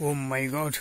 oh my god